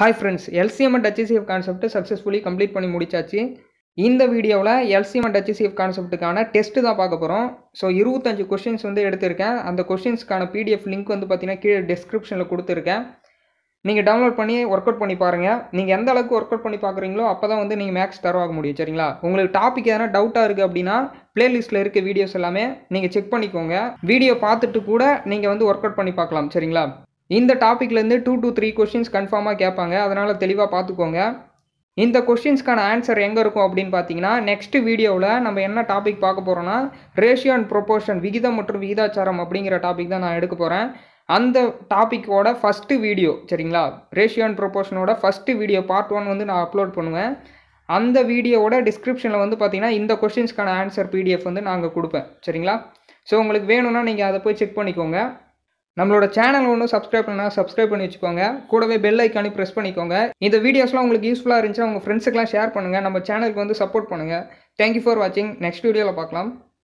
hi friends LCM and HCF concept successfully complete பண்ணி முடிச்சாச்சு இந்த வீடியோவில் எல்சிஎம் அண்ட் ஹெச்சிசிஎஃப் கான்செப்ட்டுக்கான டெஸ்ட்டு தான் பார்க்க போகிறோம் ஸோ இருபத்தஞ்சு கொஷின்ஸ் வந்து எடுத்திருக்கேன் அந்த கொஷின்ஸ்க்கான பிடிஎஃப் லிங்க் வந்து பார்த்தீங்கன்னா கீழே டிஸ்கிரிப்ஷனில் கொடுத்துருக்கேன் நீங்கள் டவுன்லோட் பண்ணி ஒர்க் அவுட் பண்ணி பாருங்கள் நீங்கள் எந்த அளவுக்கு ஒர்க் அவுட் பண்ணி பார்க்குறீங்களோ அப்போ தான் வந்து நீங்கள் மேக்ஸ் தரவாக முடியும் சரிங்களா உங்களுக்கு டாபிக் எதனா டவுட்டாக இருக்குது அப்படின்னா பிளேலிஸ்ட்டில் இருக்க வீடியோஸ் எல்லாமே நீங்கள் செக் பண்ணிக்கோங்க வீடியோ பார்த்துட்டு கூட நீங்கள் வந்து ஒர்க் அவுட் பண்ணி பார்க்கலாம் சரிங்களா இந்த டாப்பிக்லேருந்து டூ டு த்ரீ கொஷின்ஸ் கன்ஃபார்மாக கேட்பாங்க அதனால் தெளிவாக பார்த்துக்கோங்க இந்த கொஷின்ஸ்க்கான ஆன்சர் எங்கே இருக்கும் அப்படின்னு பார்த்தீங்கன்னா நெக்ஸ்ட் வீடியோவில் நம்ம என்ன டாபிக் பார்க்க போகிறோன்னா ரேஷியோ அண்ட் ப்ரொபோர்ஷன் விகிதம் மற்றும் விகிதாச்சாரம் அப்படிங்கிற டாபிக் தான் நான் எடுக்க போகிறேன் அந்த டாப்பிக்கோட ஃபஸ்ட்டு வீடியோ சரிங்களா ரேஷியோ அண்ட் ப்ரொபோர்ஷனோட ஃபஸ்ட்டு வீடியோ பார்ட் ஒன் வந்து நான் அப்லோட் பண்ணுவேன் அந்த வீடியோவோட டிஸ்கிரிப்ஷனில் வந்து பார்த்தீங்கன்னா இந்த கொஷின்ஸ்க்கான ஆன்சர் பிடிஎஃப் வந்து நாங்கள் கொடுப்பேன் சரிங்களா ஸோ உங்களுக்கு வேணும்னா நீங்கள் அதை போய் செக் பண்ணிக்கோங்க நம்மளோட சேனல் ஒன்றும் சப்ஸ்கிரைப் பண்ணா சப்ஸ்கிரைப் பண்ணி வச்சுக்கோங்க கூடவே பெல் ஐக்கானி ப்ரெஸ் பண்ணிக்கோங்க இந்த வீடியோஸ்லாம் உங்களுக்கு யூஸ்ஃபுல்லாக இருந்துச்சு உங்கள் ஃப்ரெண்ட்ஸுக்கெல்லாம் ஷேர் பண்ணுங்கள் நம்ம சேனலுக்கு வந்து சப்போர்ட் பண்ணுங்கள் தேங்க்யூ ஃபார் வாட்சிங் நெக்ஸ்ட் வீடியோவில் பார்க்கலாம்